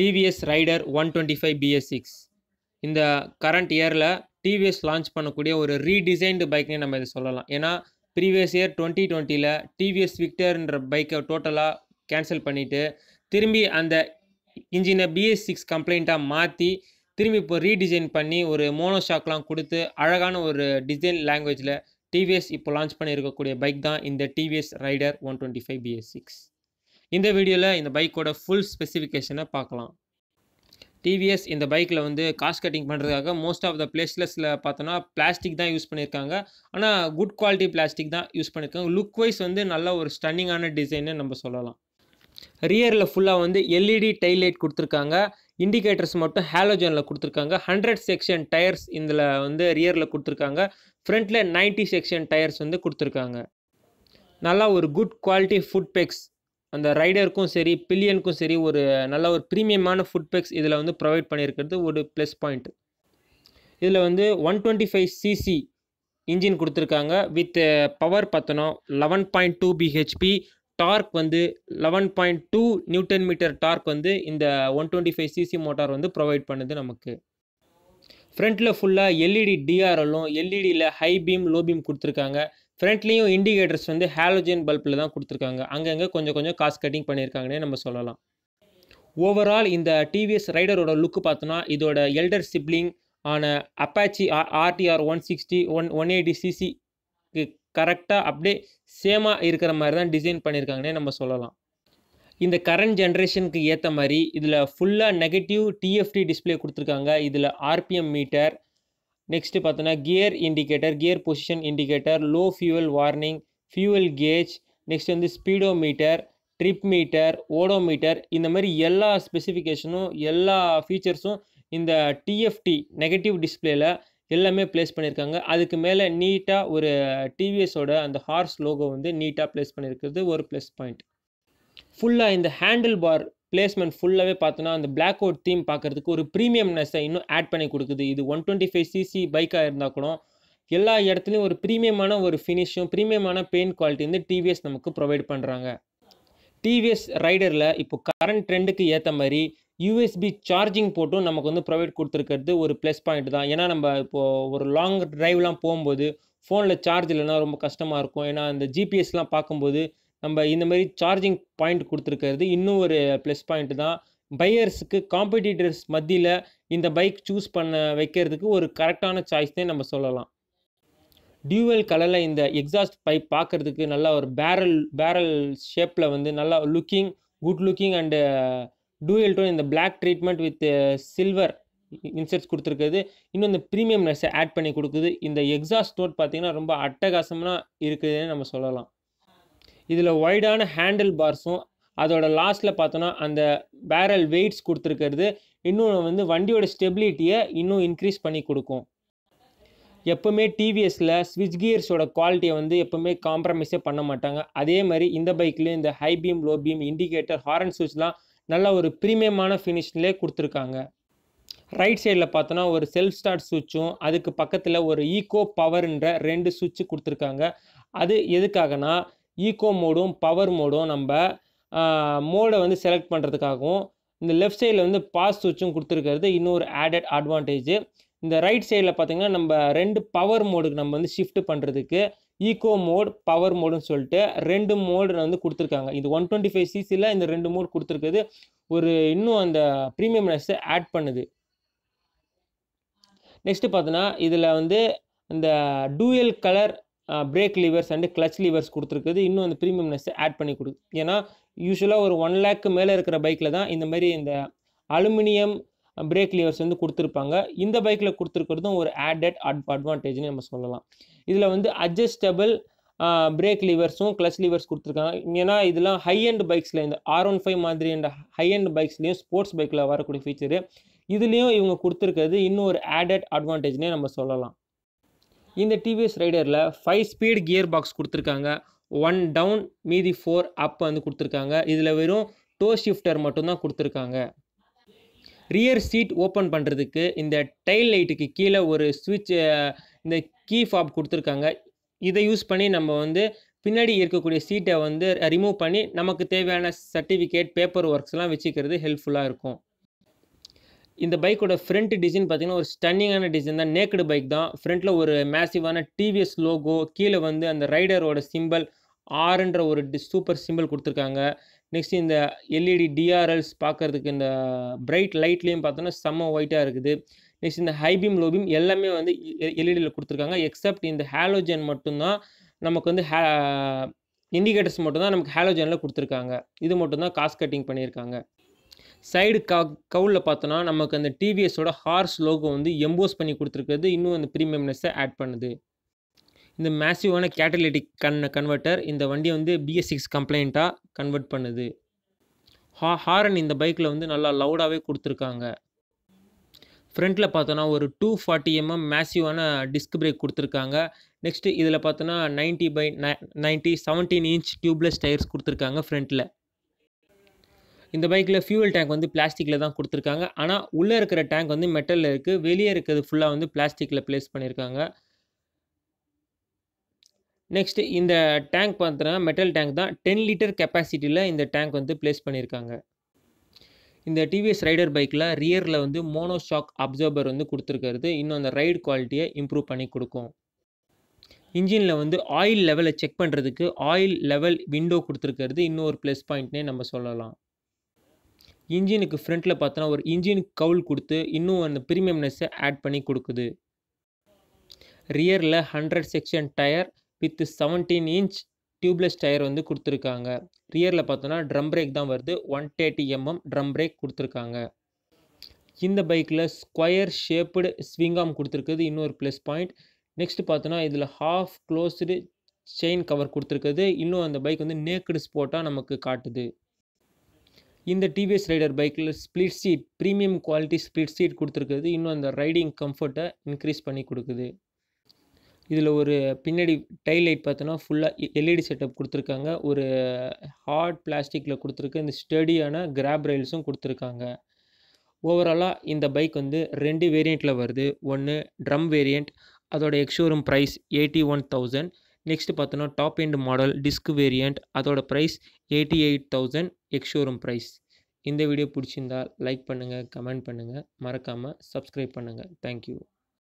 TVS Raider one twenty five BS six இந்த current இயரில் TVS launch பண்ணக்கூடிய ஒரு ரீடிசைன்டு பைக்னே நம்ம இதை சொல்லலாம் ஏன்னா ப்ரீவியஸ் இயர் டுவெண்ட்டி டுவெண்ட்டியில் டிவிஎஸ் விக்டர்ன்ற பைக்கை டோட்டலாக கேன்சல் பண்ணிவிட்டு திரும்பி அந்த இன்ஜினை பிஎஸ் சிக்ஸ் கம்ப்ளைண்ட்டாக மாற்றி திரும்பி இப்போ ரீடிசைன் பண்ணி ஒரு மோனோஷாக்லாம் கொடுத்து அழகான ஒரு டிசைன் லாங்குவேஜில் டிவிஎஸ் இப்போ லான்ச் பண்ணியிருக்கக்கூடிய பைக் தான் இந்த TVS Raider one twenty five BS six இந்த வீடியோவில் இந்த பைக்கோட ஃபுல் ஸ்பெசிஃபிகேஷனை பார்க்கலாம் டிவிஎஸ் இந்த பைக்கில் வந்து காஸ்ட் கட்டிங் பண்ணுறதுக்காக மோஸ்ட் ஆஃப் த பிளேஸ்லெஸில் பார்த்தோன்னா பிளாஸ்டிக் தான் யூஸ் பண்ணியிருக்காங்க ஆனால் குட் குவாலிட்டி பிளாஸ்டிக் தான் யூஸ் பண்ணியிருக்காங்க லுக் வைஸ் வந்து நல்ல ஒரு ஸ்டன்னிங்கான டிசைன்னு நம்ம சொல்லலாம் ரியரில் ஃபுல்லாக வந்து எல்இடி டைலைட் e கொடுத்துருக்காங்க இண்டிகேட்டர்ஸ் மட்டும் ஹேலோஜனில் கொடுத்துருக்காங்க ஹண்ட்ரட் செக்ஷன் டயர்ஸ் இதில் வந்து ரியரில் கொடுத்துருக்காங்க ஃப்ரண்ட்டில் நைன்ட்டி செக்ஷன் டயர்ஸ் வந்து கொடுத்துருக்காங்க நல்லா ஒரு குட் குவாலிட்டி ஃபுட் பேக்ஸ் அந்த ரைடருக்கும் சரி பில்லியனுக்கும் சரி ஒரு நல்ல ஒரு ப்ரீமியமான ஃபுட் பேக்ஸ் இதில் வந்து ப்ரொவைட் பண்ணியிருக்கிறது ஒரு ப்ளஸ் பாயிண்ட் இதில் வந்து one twenty five CC engine கொடுத்துருக்காங்க வித் பவர் பார்த்தோன்னா eleven point two BHP torque வந்து eleven point two newton meter torque வந்து இந்த one twenty five CC motor வந்து ப்ரொவைட் பண்ணுது நமக்கு ஃப்ரண்ட்டில் ஃபுல்லாக எல்இடி டிஆர்எல்லும் எல்இடியில் ஹை பீம் லோ பீம் கொடுத்துருக்காங்க ஃப்ரண்ட்லேயும் இண்டிகேட்டர்ஸ் வந்து ஹாலோஜன் பல்பில் தான் கொடுத்துருக்காங்க அங்கங்கே கொஞ்சம் கொஞ்சம் காஸ்ட் கட்டிங் பண்ணியிருக்காங்கன்னே நம்ம சொல்லலாம் ஓவரால் இந்த டிவிஎஸ் ரைடரோட லுக்கு பார்த்தோன்னா இதோட எல்டர் சிப்ளிங் ஆன Apache R RTR one sixty one one eighty சிசிக்கு கரெக்டாக அப்படியே சேமாக இருக்கிற மாதிரி தான் டிசைன் பண்ணியிருக்காங்கன்னே நம்ம சொல்லலாம் இந்த கரண்ட் ஜென்ரேஷனுக்கு ஏற்ற மாதிரி இதில் ஃபுல்லாக நெகட்டிவ் டிஎஃப்டி டிஸ்பிளே கொடுத்துருக்காங்க இதில் ஆர்பிஎம் மீட்டர் நெக்ஸ்ட்டு பார்த்தோன்னா gear indicator gear position indicator low fuel warning fuel gauge next வந்து speedometer trip meter odometer இந்த மாதிரி எல்லா ஸ்பெசிஃபிகேஷனும் எல்லா ஃபீச்சர்ஸும் இந்த டிஎஃப்டி நெகட்டிவ் டிஸ்பிளேல எல்லாமே ப்ளேஸ் பண்ணியிருக்காங்க அதுக்கு மேலே நீட்டாக ஒரு டிவிஎஸோட அந்த ஹார்ஸ் லோகோ வந்து நீட்டாக ப்ளேஸ் பண்ணியிருக்கிறது ஒரு ப்ளஸ் பாயிண்ட் ஃபுல்லாக இந்த ஹேண்டில் பார் பிளேஸ்மெண்ட் ஃபுல்லாகவே பார்த்தோன்னா அந்த பிளாக் அவுட் தீம் பார்க்குறதுக்கு ஒரு ப்ரீமியம்னஸை இன்னும் ஆட் பண்ணி கொடுக்குது இது ஒன் டுவெண்ட்டி ஃபைவ் சிசி பைக்காக இருந்தால் கூட எல்லா இடத்துலையும் ஒரு ப்ரீமியமான ஒரு ஃபினிஷும் ப்ரீமியமான பெயிண்ட் குவாலிட்டி வந்து டிவிஎஸ் நமக்கு ப்ரொவைட் பண்ணுறாங்க டிவிஎஸ் ரைடரில் இப்போ கரண்ட் ட்ரெண்டுக்கு ஏற்ற மாதிரி யூஎஸ்பி சார்ஜிங் போட்டும் நமக்கு வந்து ப்ரொவைட் கொடுத்துருக்கிறது ஒரு ப்ளஸ் பாயிண்ட் தான் ஏன்னா நம்ம இப்போது ஒரு லாங் ட்ரைவ்லாம் போகும்போது ஃபோனில் சார்ஜ் இல்லைன்னா ரொம்ப கஷ்டமாக இருக்கும் ஏன்னா அந்த ஜிபிஎஸ்லாம் பார்க்கும்போது நம்ம இந்த மாதிரி சார்ஜிங் பாயிண்ட் கொடுத்துருக்கிறது இன்னும் ஒரு ப்ளஸ் பாயிண்ட் தான் பையர்ஸுக்கு காம்படிட்டர்ஸ் மத்தியில் இந்த பைக் சூஸ் பண்ண வைக்கிறதுக்கு ஒரு கரெக்டான சாய்ஸ்னே நம்ம சொல்லலாம் டியூவல் கலரில் இந்த எக்ஸாஸ்ட் பைப் பார்க்குறதுக்கு நல்லா ஒரு பேரல் பேரல் ஷேப்பில் வந்து நல்லா looking good looking and dual tone இந்த black treatment with silver inserts கொடுத்துருக்குது இன்னும் இந்த ப்ரீமியம் நெஸ்ஸை ஆட் பண்ணி கொடுக்குது இந்த எக்ஸாஸ்ட் நோட் பார்த்திங்கன்னா ரொம்ப அட்டகாசமாக இருக்குதுன்னு நம்ம சொல்லலாம் இதில் ஒய்டான ஹேண்டில் பார்ஸும் அதோட லாஸ்ட்டில் பார்த்தோன்னா அந்த பேரல் வெயிட்ஸ் கொடுத்துருக்கிறது இன்னும் வந்து வண்டியோட ஸ்டெபிலிட்டியை இன்னும் இன்க்ரீஸ் பண்ணி கொடுக்கும் எப்போவுமே டிவிஎஸில் ஸ்விட்ச் கியர்ஸோட குவாலிட்டியை வந்து எப்போவுமே காம்ப்ரமைஸே பண்ண மாட்டாங்க அதே மாதிரி இந்த பைக்லேயும் இந்த high beam low beam indicator horn சுவிட்ச்லாம் நல்ல ஒரு ப்ரீமியமான ஃபினிஷ்லேயே கொடுத்துருக்காங்க ரைட் சைடில் பார்த்தோன்னா ஒரு செல்ஃப் ஸ்டார்ட் சுவிட்சும் அதுக்கு பக்கத்தில் ஒரு ஈகோ பவர்ன்ற ரெண்டு சுவிட்சு கொடுத்துருக்காங்க அது எதுக்காகனா ஈகோ மோடும் பவர் மோடும் நம்ம மோடை வந்து செலக்ட் பண்ணுறதுக்காகவும் இந்த லெஃப்ட் சைடில் வந்து பாஸ் சுவிட்சும் கொடுத்துருக்கிறது இன்னொரு ஆடட் அட்வான்டேஜ் இந்த ரைட் சைடில் பார்த்திங்கன்னா நம்ம ரெண்டு பவர் மோடுக்கு நம்ம வந்து ஷிஃப்ட் பண்ணுறதுக்கு ஈகோ மோட் பவர் மோடுன்னு சொல்லிட்டு ரெண்டு மோடு வந்து கொடுத்துருக்காங்க இது ஒன் டுவெண்ட்டி ஃபைவ் சிசியில் இந்த ரெண்டு மோடு கொடுத்துருக்குது ஒரு இன்னும் அந்த ப்ரீமியம் நெஸ்ஸை ஆட் பண்ணுது நெக்ஸ்ட்டு பார்த்தோன்னா இதில் வந்து இந்த dual colour brake levers and clutch levers கொடுத்துருக்குது இன்னும் அந்த ப்ரீமியம்னஸ் ஆட் பண்ணி கொடு ஏன்னா யூஸ்வலாக ஒரு ஒன் லேக்கு மேலே இருக்கிற பைக்கில் தான் இந்த மாதிரி இந்த அலுமினியம் பிரேக் லிவர்ஸ் வந்து கொடுத்துருப்பாங்க இந்த பைக்கில் கொடுத்துருக்கிறதும் ஒரு ஆடட் அட் அட்வான்டேஜ்னு நம்ம சொல்லலாம் இதில் வந்து அட்ஜஸ்டபிள் பிரேக் லிவர்ஸும் கிளச் லிவர்ஸ் கொடுத்துருக்காங்க ஏன்னா இதெல்லாம் ஹை அண்ட் பைக்ஸில் இந்த ஆர் ஒன் ஃபைவ் மாதிரி இந்த ஹை அண்ட் பைக்ஸ்லேயும் ஸ்போர்ட்ஸ் பைக்கில் வரக்கூடிய ஃபீச்சரு இதுலேயும் இவங்க கொடுத்துருக்கிறது இன்னும் ஒரு ஆடட் அட்வான்டேஜ்னே நம்ம சொல்லலாம் இந்த டிவிஎஸ் ரைடரில் ஃபைவ் ஸ்பீட் கியர் பாக்ஸ் கொடுத்துருக்காங்க ஒன் டவுன் மீதி ஃபோர் அப் வந்து கொடுத்துருக்காங்க இதில் வெறும் டோ ஷிஃப்டர் மட்டும்தான் கொடுத்துருக்காங்க ரியர் சீட் ஓப்பன் பண்ணுறதுக்கு இந்த டைல் லைட்டுக்கு கீழே ஒரு சுவிட்ச் இந்த கீ ஃபாப் கொடுத்துருக்காங்க இதை யூஸ் பண்ணி நம்ம வந்து பின்னாடி இருக்கக்கூடிய சீட்டை வந்து ரிமூவ் பண்ணி நமக்கு தேவையான சர்டிஃபிகேட் பேப்பர் ஒர்க்ஸ்லாம் வச்சுக்கிறது ஹெல்ப்ஃபுல்லாக இருக்கும் இந்த பைக்கோட ஃப்ரண்ட் டிசைன் பார்த்தீங்கன்னா ஒரு ஸ்டன்னிங்கான டிசைன் தான் நேக்கடு பைக் தான் ஃப்ரண்ட்டில் ஒரு மேசிவான டிவிஎஸ் லோகோ கீழே வந்து அந்த ரைடரோட சிம்பிள் ஆர்ன்ற ஒரு சூப்பர் சிம்பிள் கொடுத்துருக்காங்க நெக்ஸ்ட் இந்த எல்இடி டிஆர்எல்ஸ் e பார்க்குறதுக்கு இந்த பிரைட் லைட்லேயும் பார்த்தோன்னா செம்ம ஒயிட்டாக இருக்குது நெக்ஸ்ட் இந்த ஹைபீம் லோபீம் எல்லாமே வந்து எல்இடியில் e கொடுத்துருக்காங்க எக்ஸப்ட் இந்த ஹாலோஜன் மட்டும்தான் நமக்கு வந்து ஹே இண்டிகேட்டர்ஸ் மட்டும்தான் நமக்கு ஹாலோஜனில் கொடுத்துருக்காங்க இது மட்டும்தான் காஸ்ட் கட்டிங் பண்ணியிருக்காங்க சைடு க கவுலில் பார்த்தோன்னா நமக்கு அந்த டிவிஎஸோட ஹார்ஸ் லோகோ வந்து எம்போஸ் பண்ணி கொடுத்துருக்கிறது இன்னும் அந்த ப்ரீமியம்னஸை ஆட் பண்ணுது இந்த மேசிவான கேட்டலிட்டிக் கன் கன்வெர்ட்டர் இந்த வண்டியை வந்து பிஎஸ் சிக்ஸ் கம்ப்ளைண்ட்டாக கன்வெர்ட் பண்ணுது ஹா ஹாரன் இந்த பைக்கில் வந்து நல்லா லவுடாகவே கொடுத்துருக்காங்க ஃப்ரண்ட்டில் பார்த்தோன்னா ஒரு டூ ஃபார்ட்டி எம்எம் மேசிவான டிஸ்க் பிரேக் கொடுத்துருக்காங்க நெக்ஸ்ட்டு இதில் பார்த்தோன்னா ninety by ninety seventeen inch tubeless tyres கொடுத்துருக்காங்க ஃப்ரண்ட்டில் இந்த பைக்கில் ஃபியூவல் டேங்க் வந்து பிளாஸ்டிக்கில் தான் கொடுத்துருக்காங்க ஆனால் உள்ளே இருக்கிற டேங்க் வந்து மெட்டலில் இருக்குது வெளியே இருக்கிறது ஃபுல்லாக வந்து பிளாஸ்டிக்கில் ப்ளேஸ் பண்ணியிருக்காங்க நெக்ஸ்ட் இந்த டேங்க் பார்த்தோன்னா மெட்டல் டேங்க் தான் டென் லிட்டர் கெப்பாசிட்டியில் இந்த டேங்க் வந்து ப்ளேஸ் பண்ணியிருக்காங்க இந்த டிவிஎஸ் ரைடர் பைக்கில் ரியரில் வந்து மோனோ ஷாக் அப்சர்வர் வந்து கொடுத்துருக்கிறது இன்னும் அந்த ரைடு குவாலிட்டியை இம்ப்ரூவ் பண்ணி கொடுக்கும் இன்ஜினில் வந்து ஆயில் லெவலை செக் பண்ணுறதுக்கு ஆயில் லெவல் விண்டோ கொடுத்துருக்கிறது இன்னும் ஒரு ப்ளஸ் பாயிண்ட்னே நம்ம சொல்லலாம் இன்ஜினுக்கு ஃப்ரண்ட்டில் பார்த்தோன்னா ஒரு இன்ஜின் கவுல் கொடுத்து இன்னும் அந்த ப்ரீமியம்னஸ்ஸை ஆட் பண்ணி கொடுக்குது ரியரில் hundred section tyre with seventeen inch tubeless tyre வந்து கொடுத்துருக்காங்க ரியரில் பார்த்தோன்னா ட்ரம் பிரேக் தான் வருது one thirty MM drum brake கொடுத்துருக்காங்க இந்த பைக்கில் ஸ்கொயர் ஷேப்டு ஆம் கொடுத்துருக்குது இன்னொரு ப்ளஸ் பாயிண்ட் நெக்ஸ்ட் பார்த்தோன்னா இதில் ஹாஃப் க்ளோஸ்டு செயின் கவர் கொடுத்துருக்குது இன்னும் அந்த பைக் வந்து நேக்குடு ஸ்போட்டாக நமக்கு காட்டுது இந்த டிவிஎஸ் ரைடர் பைக்கில் split seat premium quality split seat கொடுத்துருக்குறது இன்னும் அந்த ரைடிங் கம்ஃபர்ட்டை இன்க்ரீஸ் பண்ணி கொடுக்குது இதில் ஒரு பின்னாடி டைல் லைட் பார்த்தோன்னா ஃபுல்லாக எல்இடி செட்டப் e கொடுத்துருக்காங்க ஒரு ஹார்ட் பிளாஸ்டிக்கில் கொடுத்துருக்கு இந்த ஸ்டடியான கிராப் ரைல்ஸும் கொடுத்துருக்காங்க ஓவராலாக இந்த பைக் வந்து ரெண்டு வேரியண்ட்டில் வருது ஒன்று ட்ரம் வேரியண்ட் அதோட ex showroom price eighty one thousand next பார்த்தோன்னா top end model disc variant அதோடய price eighty eight thousand ex showroom price இந்த வீடியோ பிடிச்சிருந்தால் லைக் பண்ணுங்கள் கமெண்ட் பண்ணுங்கள் மறக்காமல் சப்ஸ்கிரைப் பண்ணுங்கள் தேங்க்யூ